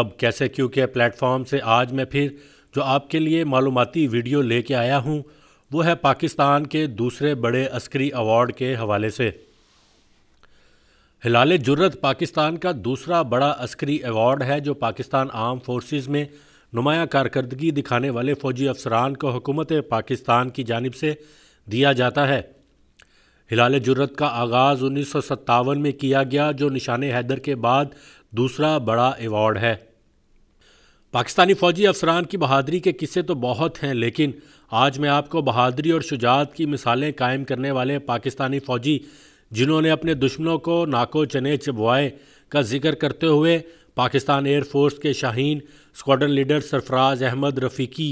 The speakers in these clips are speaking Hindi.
अब कैसे क्यों के प्लेटफॉर्म से आज मैं फिर जो आपके लिए मालूमती वीडियो लेके आया हूँ वो है पाकिस्तान के दूसरे बड़े अस्करी अवार्ड के हवाले से हिलाल जुर्रत पाकिस्तान का दूसरा बड़ा अस्करी अवार्ड है जो पाकिस्तान आर्म फोर्सेस में नुमाया कारकर्दगी दिखाने वाले फ़ौजी अफसरान को हुकूमत पाकिस्तान की जानब से दिया जाता है हिलाल जुर्रत का आगाज़ उन्नीस सौ में किया गया जो निशान हैदर के बाद दूसरा बड़ा अवार्ड है पाकिस्तानी फ़ौजी अफसरान की बहादरी के किस्से तो बहुत हैं लेकिन आज मैं आपको बहादरी और शुजात की मिसालें कायम करने वाले पाकिस्तानी फ़ौजी जिन्होंने अपने दुश्मनों को नाको चने चबवाए का जिक्र करते हुए पाकिस्तान एयरफोर्स के शाहीन स्क्वाडन लीडर सरफराज अहमद रफ़ीकी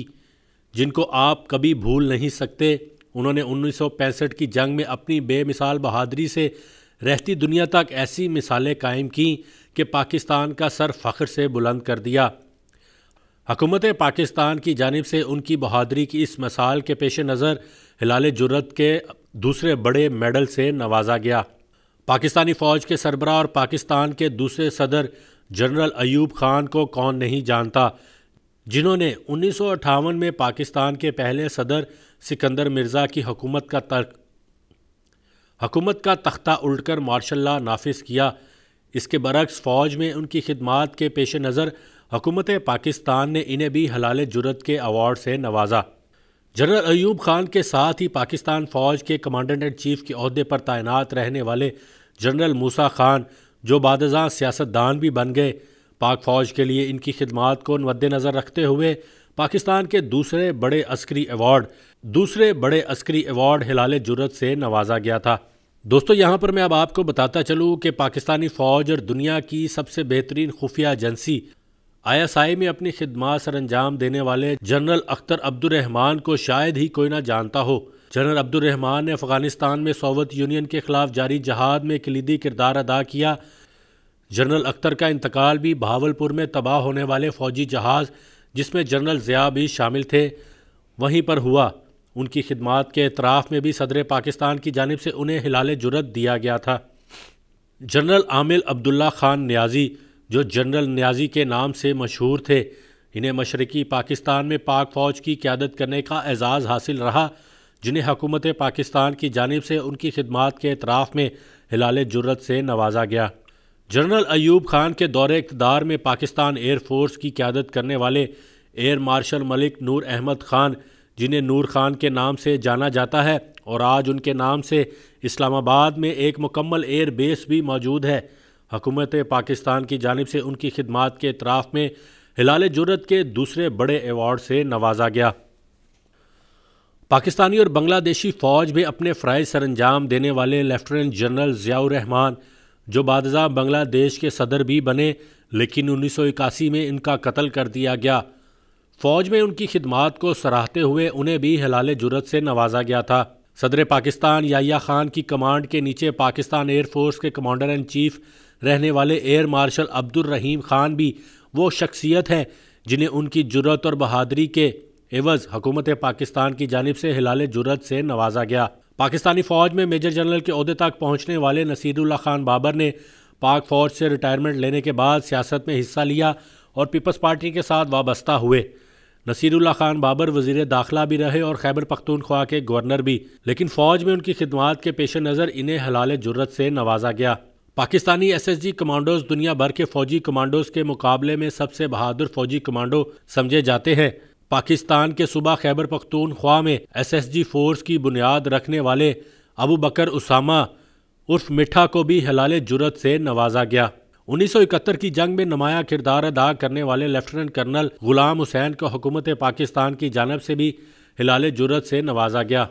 जिनको आप कभी भूल नहीं सकते उन्होंने उन्नीस की जंग में अपनी बेमिसाल बहादरी से रहती दुनिया तक ऐसी मिसालें कायम कि पाकिस्तान का सर फ़ख्र से बुलंद कर दिया हकूमत पाकिस्तान की जानब से उनकी बहादरी की इस मिसाल के पेश नज़र हिलाल जुरत के दूसरे बड़े मेडल से नवाजा गया पाकिस्तानी फ़ौज के सरबरा और पाकिस्तान के दूसरे सदर जनरल अयूब खान को कौन नहीं जानता जिन्होंने उन्नीस में पाकिस्तान के पहले सदर सिकंदर मिर्ज़ा की हकूमत का तर्क हकूमत का तख्ता उल्टकर मार्शल ला नाफिज किया इसके बरक्स फ़ौज में उनकी खिदमत के पेश नज़र हुकूमत पाकिस्तान ने इन्हें भी हलाल जुरत के अवार्ड से नवाजा जनरल अयूब खान के साथ ही पाकिस्तान फ़ौज के कमांडेंट एंड चीफ के अहदे पर तैनात रहने वाले जनरल मूसा खान जो बादजा सियासतदान भी बन गए पाक फ़ौज के लिए इनकी खिदमत को मद्दनज़र रखते हुए पाकिस्तान के दूसरे बड़े अस्करी अवार्ड दूसरे बड़े अस्करी अवार्ड हिलाल जुरत से नवाजा गया था दोस्तों यहाँ पर मैं अब आपको बताता चलूँ कि पाकिस्तानी फ़ौज और दुनिया की सबसे बेहतरीन खुफिया एजेंसी आईएसआई में अपनी खिदमात अंजाम देने वाले जनरल अख्तर अब्दुलरहमान को शायद ही कोई ना जानता हो जनरल अब्दुलरहमान ने अफगानिस्तान में सोवियत यूनियन के खिलाफ जारी जहाद में कलीदी किरदार अदा किया जनरल अख्तर का इंतकाल भी भावलपुर में तबाह होने वाले फौजी जहाज़ जिसमें जनरल ज़िया भी शामिल थे वहीं पर हुआ उनकी खिदमत के एतराफ़ में भी सदर पाकिस्तान की जानब से उन्हें हिलाल जुरत दिया गया था जनरल आमिल अब्दुल्ला ख़ान न्याजी जो जनरल न्याजी के नाम से मशहूर थे इन्हें मशरक़ी पाकिस्तान में पाक फ़ौज की क्यादत करने का एज़ाज़ हासिल रहा जिन्हें हकूमत पाकिस्तान की जानब से उनकी खिदमत के एतराफ़ में हिलाल जुरत से नवाजा गया जनरल अयूब खान के दौरे इकतदार में पाकिस्तान एयर फोर्स की क्यादत करने वाले एयर मार्शल मलिक नूर अहमद खान जिन्हें नूर खान के नाम से जाना जाता है और आज उनके नाम से इस्लामाबाद में एक मुकम्मल एयर बेस भी मौजूद है हकूमत पाकिस्तान की जानब से उनकी खिदमत के इतराफ़ में हिलाल जुरत के दूसरे बड़े एवॉर्ड से नवाजा गया पाकिस्तानी और बंग्लादेशी फ़ौज में अपने फ़्राइज सर अंजाम देने वाले लेफ्टिनेंट जनरल ज़ियाउरहमान जो बादजा बांग्लादेश के सदर भी बने लेकिन उन्नीस सौ इक्यासी में इनका कत्ल कर दिया गया फौज में उनकी खिदमात को सराहते हुए उन्हें भी हलाल जुरत से नवाजा गया था सदर पाकिस्तान याया खान की कमांड के नीचे पाकिस्तान एयरफोर्स के कमांडर इन चीफ रहने वाले एयर मार्शल अब्दुल रहीम खान भी वो शख्सियत हैं जिन्हें उनकी जुरत और बहादरी के एवज़ हुकूमत पाकिस्तान की जानब से हिलाल जुरत से नवाजा गया पाकिस्तानी फ़ौज में मेजर जनरल के अहदे तक पहुँचने वाले नसीरुल्ला खान बाबर ने पाक फ़ौज से रिटायरमेंट लेने के बाद सियासत में हिस्सा लिया और पीपल्स पार्टी के साथ वाबस्ता हुए नसीरुल्ला खान बाबर वजीर दाखिला भी रहे और खैबर पख्तूनख्वा के गवर्नर भी लेकिन फौज में उनकी खिदमत के पेश नज़र इन्हें हलाल जुर्रत से नवाजा गया Pakistani S S G commandos दुनिया भर के फौजी कमांडोज के मुकाबले में सबसे बहादुर फौजी कमांडो समझे जाते हैं पाकिस्तान के सूबा खैबर पख्तूनख्वा में एस एस जी फोर्स की बुनियाद रखने वाले अबू बकर उसामा उर्फ मिठा को भी हलाल जुरत से नवाजा गया 1971 की जंग में नुमाया किरदार अदा करने वाले लेफ्टिनेंट कर्नल गुलाम हुसैन को हुकूमत पाकिस्तान की जानब से भी हिलाल जुरत से नवाजा गया